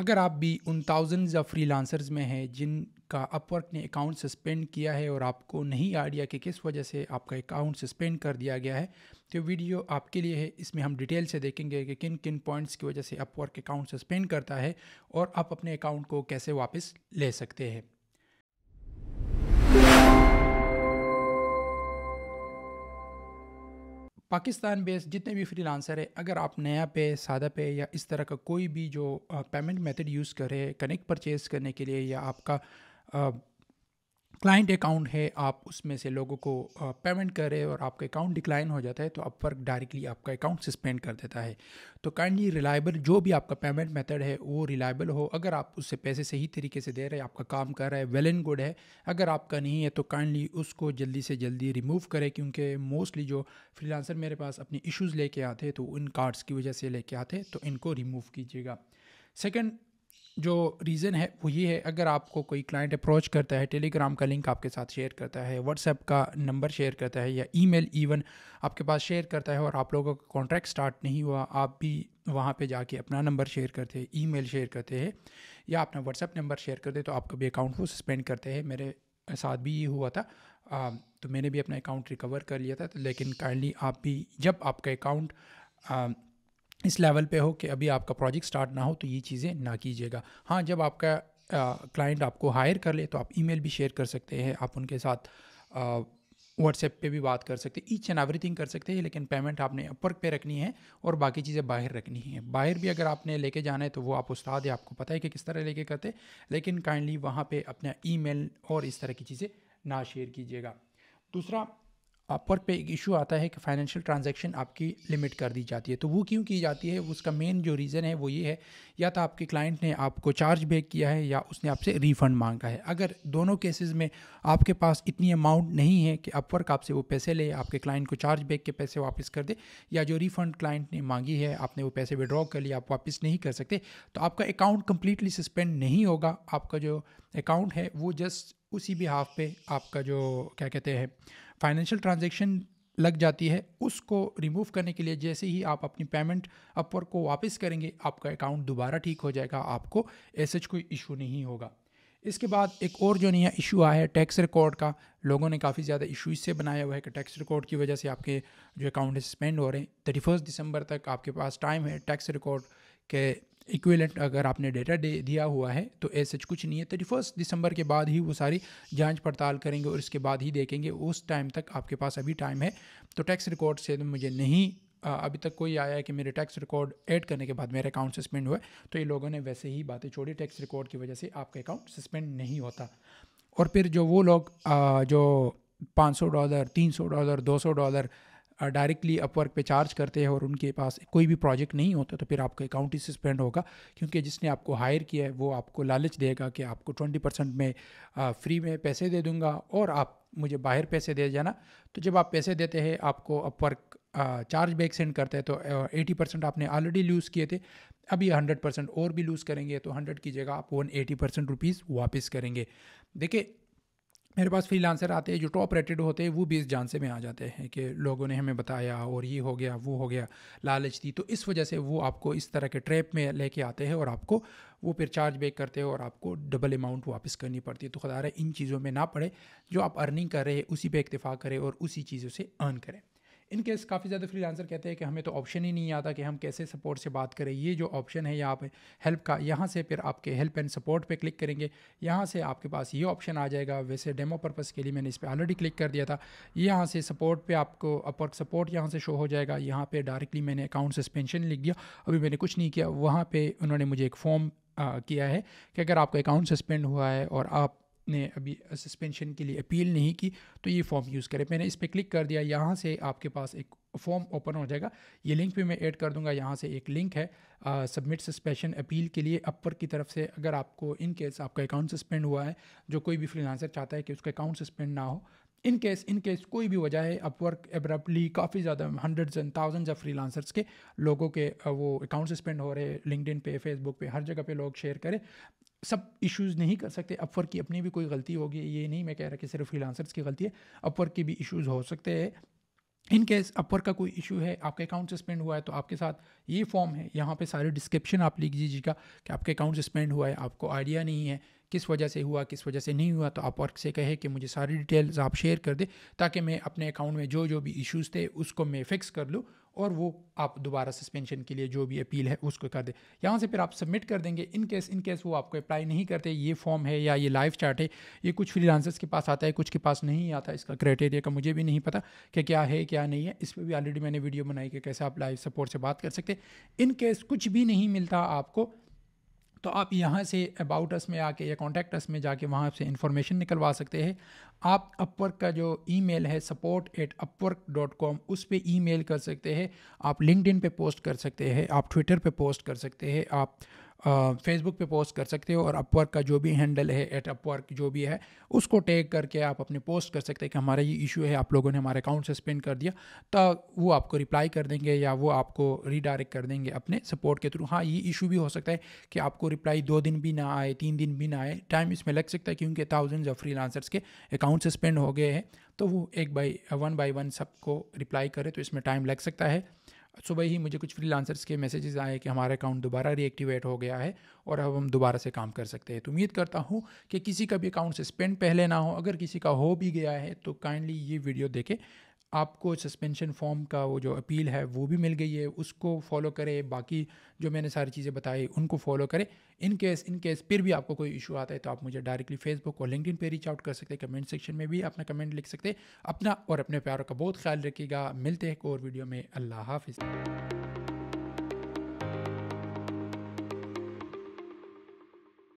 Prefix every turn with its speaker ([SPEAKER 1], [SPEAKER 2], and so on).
[SPEAKER 1] अगर आप भी उन थाउजेंड्स या फ्रीलांसर्स में हैं जिनका अपवर्क ने अकाउंट सस्पेंड किया है और आपको नहीं आइडिया कि किस वजह से आपका अकाउंट सस्पेंड कर दिया गया है तो वीडियो आपके लिए है इसमें हम डिटेल से देखेंगे कि किन किन पॉइंट्स की वजह से अपवर्क अकाउंट सस्पेंड करता है और आप अपने अकाउंट को कैसे वापस ले सकते हैं पाकिस्तान बेस्ड जितने भी फ्री लांसर है अगर आप नया पे सादा पे या इस तरह का कोई भी जो पेमेंट मेथड यूज़ करें कनेक्ट परचेज करने के लिए या आपका क्लाइंट अकाउंट है आप उसमें से लोगों को पेमेंट कर रहे हो और आपका अकाउंट डिक्लाइन हो जाता है तो अपवर्क डायरेक्टली आपका अकाउंट सस्पेंड कर देता है तो काइंडली रिलायबल जो भी आपका पेमेंट मेथड है वो रिलायबल हो अगर आप उससे पैसे सही तरीके से दे रहे हैं आपका काम कर रहा है वेल एंड गुड है अगर आपका नहीं है तो काइंडली उसको जल्दी से जल्दी रिमूव करें क्योंकि मोस्टली जो फ्रीलांसर मेरे पास अपने इशूज़ लेके आते हैं तो उन कार्ड्स की वजह से लेके आते हैं तो इनको रिमूव कीजिएगा सेकेंड जो रीज़न है वो ये है अगर आपको कोई क्लाइंट अप्रोच करता है टेलीग्राम का लिंक आपके साथ शेयर करता है व्हाट्सएप का नंबर शेयर करता है या ईमेल इवन आपके पास शेयर करता है और आप लोगों का कॉन्ट्रैक्ट स्टार्ट नहीं हुआ आप भी वहाँ पे जाके अपना नंबर शेयर करते हैं ईमेल शेयर करते हैं या अपना व्हाट्सएप नंबर शेयर करते तो आपका भी अकाउंट वो सस्पेंड करते हैं मेरे साथ भी ये हुआ था आ, तो मैंने भी अपना अकाउंट रिकवर कर लिया था तो लेकिन काइंडली आप भी जब आपका अकाउंट इस लेवल पे हो कि अभी आपका प्रोजेक्ट स्टार्ट ना हो तो ये चीज़ें ना कीजिएगा हाँ जब आपका क्लाइंट आपको हायर कर ले तो आप ईमेल भी शेयर कर सकते हैं आप उनके साथ व्हाट्सएप पे भी बात कर सकते हैं ईच एंड एवरीथिंग कर सकते हैं लेकिन पेमेंट आपने अपवर्क पे रखनी है और बाकी चीज़ें बाहर रखनी है बाहर भी अगर आपने लेके जाना है तो वो आप उस्ताद है आपको पता है कि किस तरह लेके करते लेकिन काइंडली वहाँ पर अपना ई और इस तरह की चीज़ें ना शेयर कीजिएगा दूसरा अपवर्क पे एक इशू आता है कि फाइनेंशियल ट्रांजैक्शन आपकी लिमिट कर दी जाती है तो वो क्यों की जाती है उसका मेन जो रीज़न है वो ये है या तो आपके क्लाइंट ने आपको चार्ज बैक किया है या उसने आपसे रिफ़ंड मांगा है अगर दोनों केसेस में आपके पास इतनी अमाउंट नहीं है कि अपवर्क आपसे वो पैसे ले आपके क्लाइंट को चार्ज बैक के पैसे वापस कर दे या जो रिफ़ंड क्लाइंट ने मांगी है आपने वो पैसे विड्रॉ कर लिए आप वापस नहीं कर सकते तो आपका अकाउंट कम्प्लीटली सस्पेंड नहीं होगा आपका जो अकाउंट है वो जस्ट उसी भी हाफ पे आपका जो क्या कहते हैं फाइनेंशियल ट्रांजेक्शन लग जाती है उसको रिमूव करने के लिए जैसे ही आप अपनी पेमेंट अपवर को वापस करेंगे आपका अकाउंट दोबारा ठीक हो जाएगा आपको ऐसे कोई इशू नहीं होगा इसके बाद एक और जो नया इशू आया है टैक्स रिकॉर्ड का लोगों ने काफ़ी ज़्यादा इशू इससे बनाया हुआ है कि टैक्स रिकॉर्ड की वजह से आपके जो अकाउंट है सस्पेंड हो रहे हैं थर्टी फर्स्ट दिसंबर तक आपके पास टाइम है टैक्स रिकॉर्ड के इक्विलेंट अगर आपने डेटा दे दिया हुआ है तो ऐसे कुछ नहीं है थर्टी फर्स्ट दिसंबर के बाद ही वो सारी जांच पड़ताल करेंगे और इसके बाद ही देखेंगे उस टाइम तक आपके पास अभी टाइम है तो टैक्स रिकॉर्ड से तो मुझे नहीं अभी तक कोई आया है कि मेरे टैक्स रिकॉर्ड ऐड करने के बाद मेरा अकाउंट सस्पेंड हुआ तो ये लोगों ने वैसे ही बातें छोड़ी टैक्स रिकॉर्ड की वजह से आपका अकाउंट सस्पेंड नहीं होता और फिर जो वो लोग जो पाँच सौ डॉलर तीन सौ डॉलर दो सौ डॉलर डायरेक्टली अपवर्क पे चार्ज करते हैं और उनके पास कोई भी प्रोजेक्ट नहीं होता तो फिर आपका अकाउंट ही सस्पेंड होगा क्योंकि जिसने आपको हायर किया है वो आपको लालच देगा कि आपको ट्वेंटी परसेंट में फ्री में पैसे दे दूंगा और आप मुझे बाहर पैसे दे जाना तो जब आप पैसे देते हैं आपको अपवर्क चार्ज बैक सेंड करते हैं तो एटी परसेंट आपने ऑलरेडी लूज़ किए थे अभी हंड्रेड परसेंट और भी लूज़ करेंगे तो हंड्रेड की जगह आप वन एटी परसेंट रुपीज़ वापस करेंगे देखिए मेरे पास फ्रीलांसर आते हैं जो टॉप रेटेड होते हैं वो भी इस जानसे में आ जाते हैं कि लोगों ने हमें बताया और ये हो गया वो हो गया लालच दी तो इस वजह से वो आपको इस तरह के ट्रैप में लेके आते हैं और आपको वो फिर चार्ज बैक करते हैं और आपको डबल अमाउंट वापस करनी पड़ती है तो खुदा इन चीज़ों में ना पड़े जो आप अर्निंग कर रहे हैं उसी पर इतफा करें और उसी चीज़ों से अर्न करें इनकेस काफ़ी ज़्यादा फ्री आंसर कहते हैं कि हमें तो ऑप्शन ही नहीं आता कि हम कैसे सपोर्ट से बात करें ये जो ऑप्शन है यहाँ पे हेल्प का यहाँ से फिर आपके हेल्प एंड सपोर्ट पे क्लिक करेंगे यहाँ से आपके पास ये ऑप्शन आ जाएगा वैसे डेमो पर्पज़ के लिए मैंने इस पर ऑलरेडी क्लिक कर दिया था यहाँ से सपोर्ट पर आपको अपवर्क सपोर्ट यहाँ से शो हो जाएगा यहाँ पर डायरेक्टली मैंने अकाउंट सस्पेंशन लिख दिया अभी मैंने कुछ नहीं किया वहाँ पर उन्होंने मुझे एक फॉर्म किया है कि अगर आपका अकाउंट सस्पेंड हुआ है और आप ने अभी सस्पेंशन के लिए अपील नहीं की तो ये फॉर्म यूज़ करें मैंने इस पर क्लिक कर दिया यहाँ से आपके पास एक फॉर्म ओपन हो जाएगा ये लिंक भी मैं ऐड कर दूंगा यहाँ से एक लिंक है सबमिट सस्पेंशन अपील के लिए अपर की तरफ से अगर आपको इन केस आपका अकाउंट सस्पेंड हुआ है जो कोई भी फ्रीलांसर चाहता है कि उसका अकाउंट सस्पेंड ना हो इन केस इन केस कोई भी वजह है अपवर्क एब्रप्टली काफ़ी ज़्यादा hundreds and thousands of freelancers के लोगों के वो अकाउंट सस्पेंड हो रहे हैं पे फेसबुक पे हर जगह पे लोग शेयर करें सब इश्यूज़ नहीं कर सकते अपवर की अपनी भी कोई गलती होगी ये नहीं मैं कह रहा कि सिर्फ फ्रीलांसर्स की गलती है अपवर की भी इश्यूज़ हो सकते हैं इन केस अपवर का कोई इशू है आपका अकाउंट सस्पेंड हुआ है तो आपके साथ ये फॉर्म है यहाँ पे सारे डिस्क्रिप्शन आप लिख दीजिएगा कि आपके अकाउंट सस्पेंड हुआ है आपको आइडिया नहीं है किस वजह से हुआ किस वजह से नहीं हुआ तो आप वर्क से कहे कि मुझे सारी डिटेल्स आप शेयर कर दें ताकि मैं अपने अकाउंट में जो जो भी इश्यूज़ थे उसको मैं फिक्स कर लूँ और वो आप दोबारा सस्पेंशन के लिए जो भी अपील है उसको कर दें यहाँ से फिर आप सबमिट कर देंगे इन केस इन केस वो आपको अप्लाई नहीं करते ये फॉर्म है या ये लाइव चार्ट है ये कुछ फ्रीलांसर्स के पास आता है कुछ के पास नहीं आता इसका क्राइटेरिया का मुझे भी नहीं पता कि क्या है क्या नहीं है इस पर भी ऑलरेडी मैंने वीडियो बनाई कि कैसे आप लाइव सपोर्ट से बात कर सकते इन केस कुछ भी नहीं मिलता आपको तो आप यहाँ से अबाउट अस में आके या कॉन्टैक्ट अस में जाके वहाँ से इन्फॉर्मेशन निकलवा सकते हैं आप अपवर्क का जो मेल है support at Upwork dot com उस पर ई कर सकते हैं आप लिंकड पे पोस्ट कर सकते हैं आप ट्विटर पर पोस्ट कर सकते हैं आप फेसबुक पे पोस्ट कर सकते हो और अपवर्क का जो भी हैंडल है एट अपवर्क जो भी है उसको टैग करके आप अपने पोस्ट कर सकते हैं कि हमारा ये इशू है आप लोगों ने हमारा अकाउंट सस्पेंड कर दिया तो वो आपको रिप्लाई कर देंगे या वो आपको रीडायरेक्ट कर देंगे अपने सपोर्ट के थ्रू हाँ ये इशू भी हो सकता है कि आपको रिप्लाई दो दिन भी ना आए तीन दिन भी ना आए टाइम इसमें लग सकता है क्योंकि थाउजेंड्स ऑफ फ्री के अकाउंट सस्पेंड हो गए हैं तो वो एक बाई वन बाई वन सबको रिप्लाई करे तो इसमें टाइम लग सकता है सुबह ही मुझे कुछ लांसर्स के मैसेजेस आए कि हमारा अकाउंट दोबारा रीएक्टिवेट हो गया है और अब हम दोबारा से काम कर सकते हैं तो उम्मीद करता हूँ कि किसी का भी अकाउंट सस्पेंड पहले ना हो अगर किसी का हो भी गया है तो काइंडली ये वीडियो देखे आपको सस्पेंशन फॉर्म का वो जो अपील है वो भी मिल गई है उसको फॉलो करें बाकी जो मैंने सारी चीज़ें बताई उनको फॉलो करें इन केस इन केस फिर भी आपको कोई इशू आता है तो आप मुझे डायरेक्टली फेसबुक और लिंकड पे रीच आउट कर सकते हैं कमेंट सेक्शन में भी अपना कमेंट लिख सकते हैं अपना और अपने प्यारों का बहुत ख्याल रखिएगा मिलते हैं एक और वीडियो में अल्लाह हाफिज़